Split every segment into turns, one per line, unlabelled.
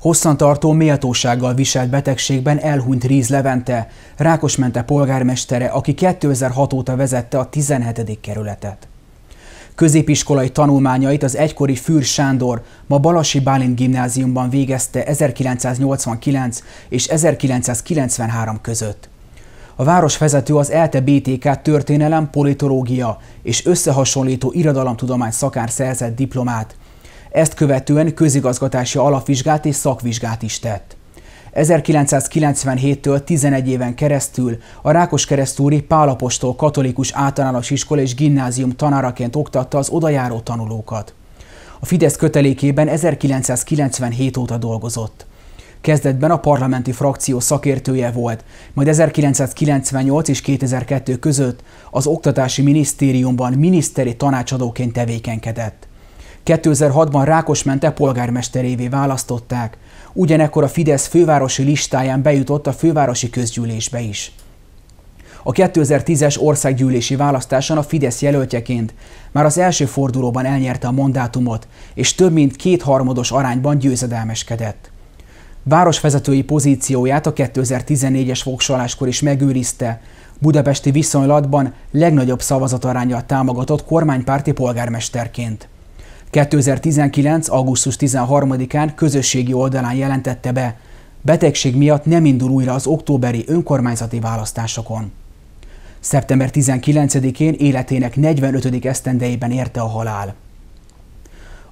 Hosszantartó méltósággal viselt betegségben elhunyt Ríz Levente, Rákosmente polgármestere, aki 2006 óta vezette a 17. kerületet. Középiskolai tanulmányait az egykori Fűr Sándor, ma Balasi Bálint gimnáziumban végezte 1989 és 1993 között. A városvezető az ELTE BTK történelem, politológia és összehasonlító irodalomtudomány szakár szerzett diplomát, ezt követően közigazgatási alapvizsgát és szakvizsgát is tett. 1997-től 11 éven keresztül a rákos keresztúri Pálapostól Katolikus Általános Iskola és Gimnázium tanáraként oktatta az odajáró tanulókat. A Fidesz kötelékében 1997 óta dolgozott. Kezdetben a parlamenti frakció szakértője volt, majd 1998 és 2002 között az Oktatási Minisztériumban miniszteri tanácsadóként tevékenykedett. 2006-ban Rákosmente polgármesterévé választották. Ugyanekkor a Fidesz fővárosi listáján bejutott a fővárosi közgyűlésbe is. A 2010-es országgyűlési választáson a Fidesz jelöltjeként már az első fordulóban elnyerte a mandátumot, és több mint kétharmados arányban győzedelmeskedett. Városvezetői pozícióját a 2014-es voksoláskor is megőrizte, budapesti viszonylatban legnagyobb szavazatarányjal támogatott kormánypárti polgármesterként. 2019. augusztus 13-án közösségi oldalán jelentette be, betegség miatt nem indul újra az októberi önkormányzati választásokon. Szeptember 19-én életének 45. esztendejében érte a halál.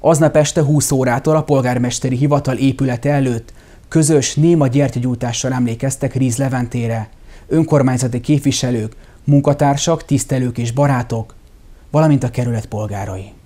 Aznap este 20 órától a polgármesteri hivatal épülete előtt közös néma gyertyagyújtással emlékeztek Ríz Leventére, önkormányzati képviselők, munkatársak, tisztelők és barátok, valamint a kerület polgárai.